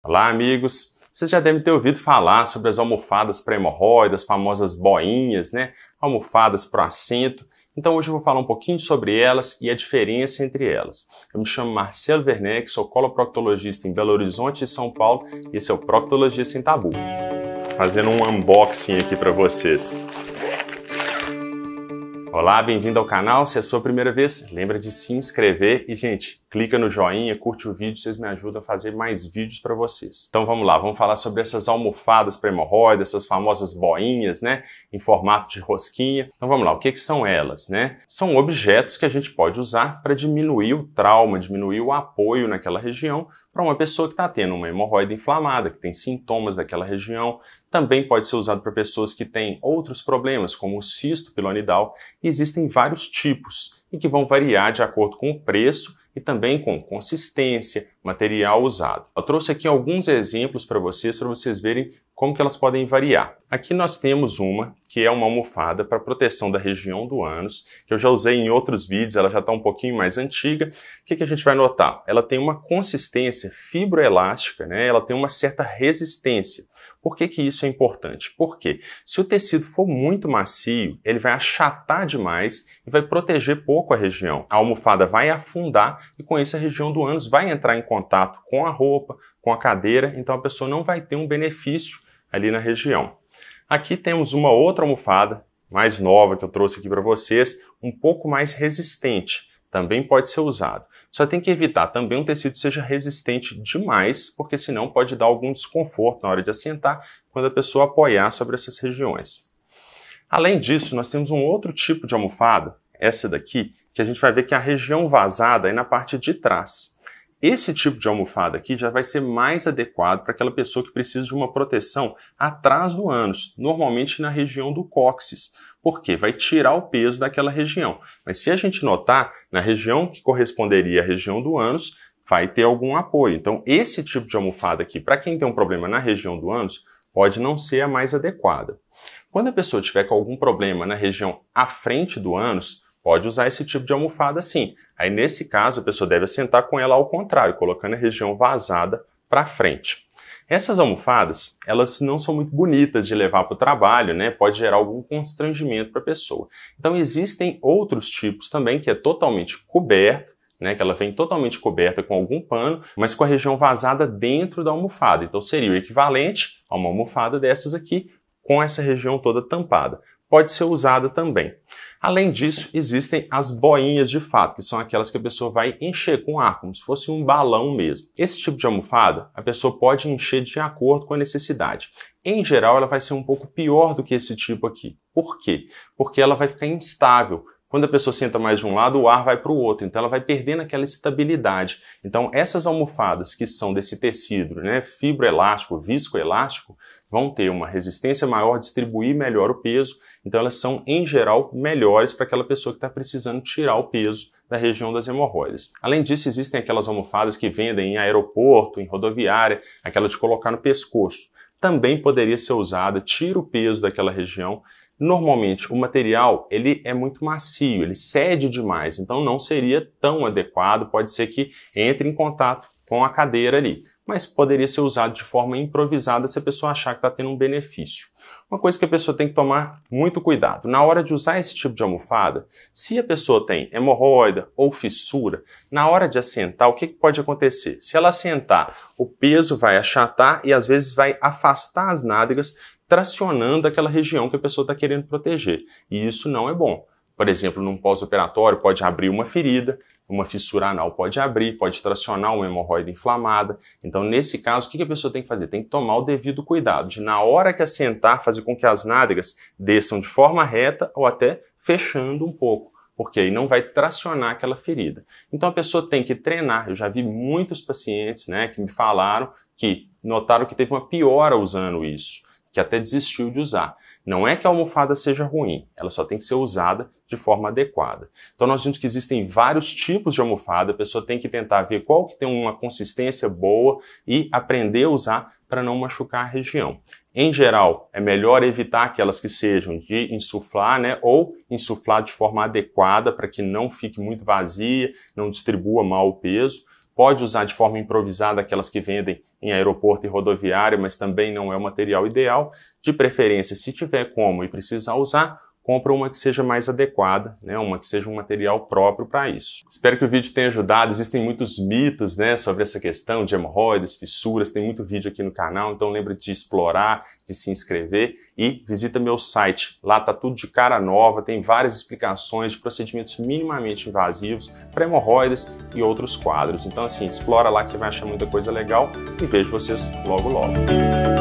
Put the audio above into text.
Olá, amigos! Vocês já devem ter ouvido falar sobre as almofadas para hemorroidas, famosas boinhas, né? Almofadas para o assento. Então hoje eu vou falar um pouquinho sobre elas e a diferença entre elas. Eu me chamo Marcelo Werneck, sou coloproctologista em Belo Horizonte e São Paulo e esse é o Proctologista sem Tabu. Fazendo um unboxing aqui para vocês. Olá, bem-vindo ao canal. Se é a sua primeira vez, lembra de se inscrever e, gente, clica no joinha, curte o vídeo, vocês me ajudam a fazer mais vídeos para vocês. Então vamos lá, vamos falar sobre essas almofadas para hemorroida, essas famosas boinhas, né, em formato de rosquinha. Então vamos lá, o que, que são elas, né? São objetos que a gente pode usar para diminuir o trauma, diminuir o apoio naquela região para uma pessoa que está tendo uma hemorroida inflamada, que tem sintomas daquela região. Também pode ser usado para pessoas que têm outros problemas, como o cisto pilonidal. Existem vários tipos e que vão variar de acordo com o preço e também com consistência, material usado. Eu trouxe aqui alguns exemplos para vocês, para vocês verem como que elas podem variar. Aqui nós temos uma que é uma almofada para proteção da região do ânus, que eu já usei em outros vídeos, ela já está um pouquinho mais antiga. O que, que a gente vai notar? Ela tem uma consistência fibroelástica, né? ela tem uma certa resistência. Por que, que isso é importante? Porque se o tecido for muito macio, ele vai achatar demais e vai proteger pouco a região. A almofada vai afundar e com isso a região do ânus vai entrar em contato com a roupa, com a cadeira, então a pessoa não vai ter um benefício ali na região. Aqui temos uma outra almofada mais nova que eu trouxe aqui para vocês, um pouco mais resistente também pode ser usado. Só tem que evitar também um tecido seja resistente demais, porque senão pode dar algum desconforto na hora de assentar quando a pessoa apoiar sobre essas regiões. Além disso, nós temos um outro tipo de almofada, essa daqui, que a gente vai ver que é a região vazada é na parte de trás. Esse tipo de almofada aqui já vai ser mais adequado para aquela pessoa que precisa de uma proteção atrás do ânus, normalmente na região do cóccix, porque vai tirar o peso daquela região. Mas se a gente notar, na região que corresponderia à região do ânus, vai ter algum apoio. Então, esse tipo de almofada aqui, para quem tem um problema na região do ânus, pode não ser a mais adequada. Quando a pessoa tiver com algum problema na região à frente do ânus, pode usar esse tipo de almofada sim. Aí, nesse caso, a pessoa deve sentar com ela ao contrário, colocando a região vazada para frente. Essas almofadas, elas não são muito bonitas de levar para o trabalho, né? Pode gerar algum constrangimento para a pessoa. Então existem outros tipos também que é totalmente coberto, né, que ela vem totalmente coberta com algum pano, mas com a região vazada dentro da almofada. Então seria o equivalente a uma almofada dessas aqui com essa região toda tampada. Pode ser usada também. Além disso, existem as boinhas de fato, que são aquelas que a pessoa vai encher com ar, como se fosse um balão mesmo. Esse tipo de almofada, a pessoa pode encher de acordo com a necessidade. Em geral, ela vai ser um pouco pior do que esse tipo aqui. Por quê? Porque ela vai ficar instável quando a pessoa senta mais de um lado, o ar vai para o outro, então ela vai perdendo aquela estabilidade. Então, essas almofadas que são desse tecido, né, fibroelástico, viscoelástico, vão ter uma resistência maior, distribuir melhor o peso, então elas são, em geral, melhores para aquela pessoa que está precisando tirar o peso da região das hemorroidas. Além disso, existem aquelas almofadas que vendem em aeroporto, em rodoviária, aquela de colocar no pescoço. Também poderia ser usada, tira o peso daquela região, Normalmente o material ele é muito macio, ele cede demais, então não seria tão adequado, pode ser que entre em contato com a cadeira ali, mas poderia ser usado de forma improvisada se a pessoa achar que está tendo um benefício. Uma coisa que a pessoa tem que tomar muito cuidado, na hora de usar esse tipo de almofada, se a pessoa tem hemorroida ou fissura, na hora de assentar, o que, que pode acontecer? Se ela assentar, o peso vai achatar e às vezes vai afastar as nádegas tracionando aquela região que a pessoa está querendo proteger. E isso não é bom. Por exemplo, num pós-operatório pode abrir uma ferida, uma fissura anal pode abrir, pode tracionar uma hemorroida inflamada. Então, nesse caso, o que a pessoa tem que fazer? Tem que tomar o devido cuidado de, na hora que assentar, fazer com que as nádegas desçam de forma reta ou até fechando um pouco porque aí não vai tracionar aquela ferida. Então a pessoa tem que treinar. Eu já vi muitos pacientes né, que me falaram que notaram que teve uma piora usando isso que até desistiu de usar. Não é que a almofada seja ruim, ela só tem que ser usada de forma adequada. Então nós vimos que existem vários tipos de almofada, a pessoa tem que tentar ver qual que tem uma consistência boa e aprender a usar para não machucar a região. Em geral, é melhor evitar aquelas que sejam de insuflar, né, ou insuflar de forma adequada para que não fique muito vazia, não distribua mal o peso pode usar de forma improvisada aquelas que vendem em aeroporto e rodoviária, mas também não é o material ideal. De preferência, se tiver como e precisar usar, compra uma que seja mais adequada, né? uma que seja um material próprio para isso. Espero que o vídeo tenha ajudado. Existem muitos mitos né, sobre essa questão de hemorroidas, fissuras, tem muito vídeo aqui no canal, então lembra de explorar, de se inscrever e visita meu site. Lá tá tudo de cara nova, tem várias explicações de procedimentos minimamente invasivos para hemorroidas e outros quadros. Então assim, explora lá que você vai achar muita coisa legal e vejo vocês logo logo.